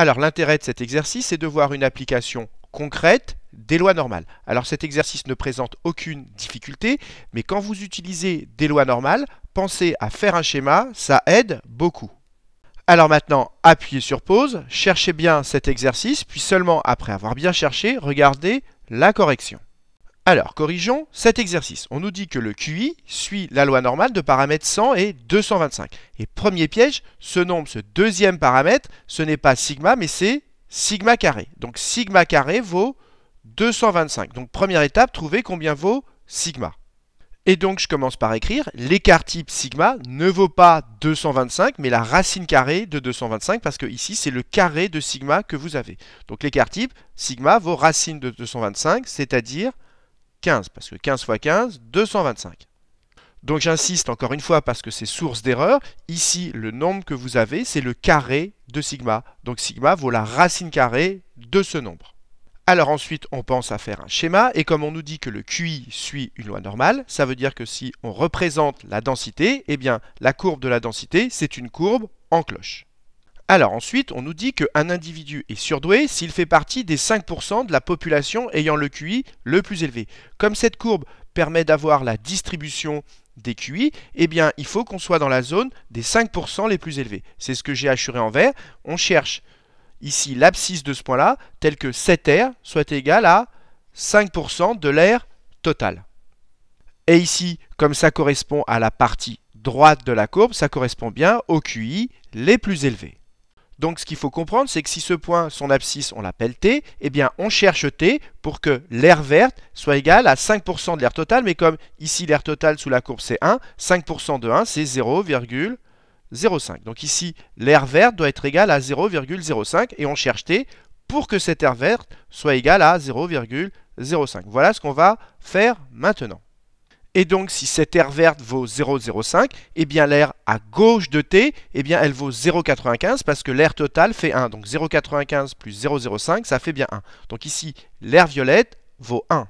Alors l'intérêt de cet exercice est de voir une application concrète des lois normales. Alors cet exercice ne présente aucune difficulté, mais quand vous utilisez des lois normales, pensez à faire un schéma, ça aide beaucoup. Alors maintenant, appuyez sur pause, cherchez bien cet exercice, puis seulement après avoir bien cherché, regardez la correction. Alors, corrigeons cet exercice. On nous dit que le QI suit la loi normale de paramètres 100 et 225. Et premier piège, ce nombre, ce deuxième paramètre, ce n'est pas sigma, mais c'est sigma carré. Donc sigma carré vaut 225. Donc première étape, trouver combien vaut sigma. Et donc je commence par écrire, l'écart type sigma ne vaut pas 225, mais la racine carrée de 225, parce que ici c'est le carré de sigma que vous avez. Donc l'écart type, sigma vaut racine de 225, c'est-à-dire 15, parce que 15 fois 15, 225. Donc j'insiste encore une fois parce que c'est source d'erreur. Ici, le nombre que vous avez, c'est le carré de sigma. Donc sigma vaut la racine carrée de ce nombre. Alors ensuite, on pense à faire un schéma, et comme on nous dit que le QI suit une loi normale, ça veut dire que si on représente la densité, eh bien la courbe de la densité, c'est une courbe en cloche. Alors ensuite, on nous dit qu'un individu est surdoué s'il fait partie des 5% de la population ayant le QI le plus élevé. Comme cette courbe permet d'avoir la distribution des QI, eh bien il faut qu'on soit dans la zone des 5% les plus élevés. C'est ce que j'ai assuré en vert. On cherche ici l'abscisse de ce point-là, tel que 7R soit égal à 5% de l'air total. Et ici, comme ça correspond à la partie droite de la courbe, ça correspond bien aux QI les plus élevés. Donc ce qu'il faut comprendre, c'est que si ce point, son abscisse, on l'appelle t, eh bien on cherche t pour que l'air verte soit égale à 5% de l'air totale, mais comme ici l'air totale sous la courbe c'est 1, 5% de 1 c'est 0,05. Donc ici l'air verte doit être égale à 0,05 et on cherche t pour que cette aire verte soit égale à 0,05. Voilà ce qu'on va faire maintenant. Et donc, si cette aire verte vaut 0,05, eh bien l'aire à gauche de t, eh bien elle vaut 0,95 parce que l'aire total fait 1. Donc 0,95 plus 0,05, ça fait bien 1. Donc ici, l'aire violette vaut 1.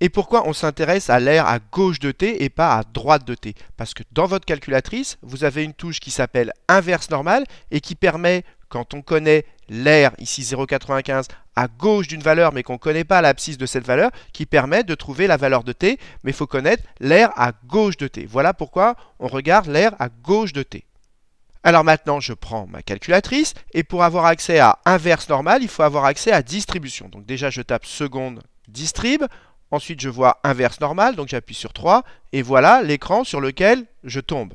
Et pourquoi on s'intéresse à l'aire à gauche de t et pas à droite de t Parce que dans votre calculatrice, vous avez une touche qui s'appelle inverse normale et qui permet quand on connaît l'air, ici 0,95, à gauche d'une valeur, mais qu'on ne connaît pas l'abscisse de cette valeur, qui permet de trouver la valeur de t, mais il faut connaître l'air à gauche de t. Voilà pourquoi on regarde l'air à gauche de t. Alors maintenant, je prends ma calculatrice, et pour avoir accès à inverse normal, il faut avoir accès à distribution. Donc déjà, je tape seconde distrib, ensuite je vois inverse normal, donc j'appuie sur 3, et voilà l'écran sur lequel je tombe.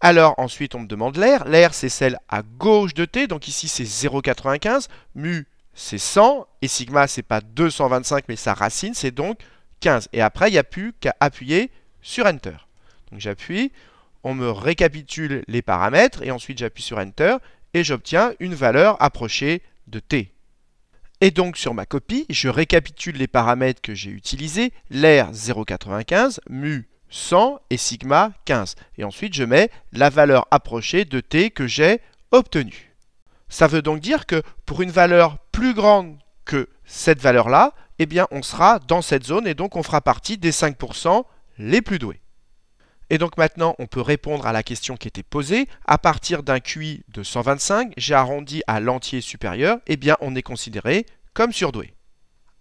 Alors ensuite on me demande l'air. L'air c'est celle à gauche de T, donc ici c'est 0,95. Mu c'est 100 et sigma c'est pas 225 mais sa racine c'est donc 15. Et après il n'y a plus qu'à appuyer sur Enter. Donc j'appuie, on me récapitule les paramètres et ensuite j'appuie sur Enter et j'obtiens une valeur approchée de T. Et donc sur ma copie, je récapitule les paramètres que j'ai utilisés, l'air 0,95, mu 100 et sigma 15. Et ensuite, je mets la valeur approchée de t que j'ai obtenue. Ça veut donc dire que pour une valeur plus grande que cette valeur-là, eh bien, on sera dans cette zone et donc on fera partie des 5% les plus doués. Et donc maintenant, on peut répondre à la question qui était posée. À partir d'un QI de 125, j'ai arrondi à l'entier supérieur, eh bien, on est considéré comme surdoué.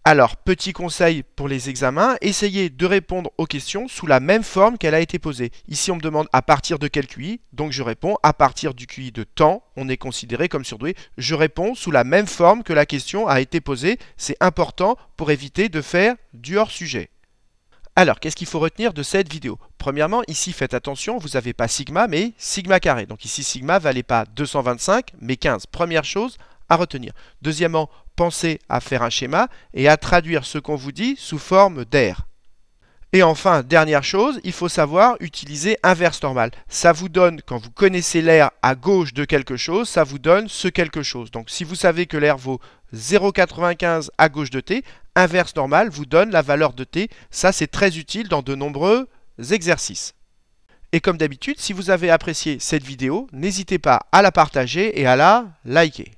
Alors, petit conseil pour les examens, essayez de répondre aux questions sous la même forme qu'elle a été posée. Ici, on me demande à partir de quel QI, donc je réponds à partir du QI de temps, on est considéré comme surdoué. Je réponds sous la même forme que la question a été posée, c'est important pour éviter de faire du hors-sujet. Alors, qu'est-ce qu'il faut retenir de cette vidéo Premièrement, ici, faites attention, vous n'avez pas sigma, mais sigma carré. Donc ici, sigma valait pas 225, mais 15. Première chose à retenir. Deuxièmement, pensez à faire un schéma et à traduire ce qu'on vous dit sous forme d'air. Et enfin, dernière chose, il faut savoir utiliser inverse normal. Ça vous donne, quand vous connaissez l'air à gauche de quelque chose, ça vous donne ce quelque chose. Donc si vous savez que l'air vaut 0,95 à gauche de t, inverse normal vous donne la valeur de t. Ça, c'est très utile dans de nombreux exercices. Et comme d'habitude, si vous avez apprécié cette vidéo, n'hésitez pas à la partager et à la liker.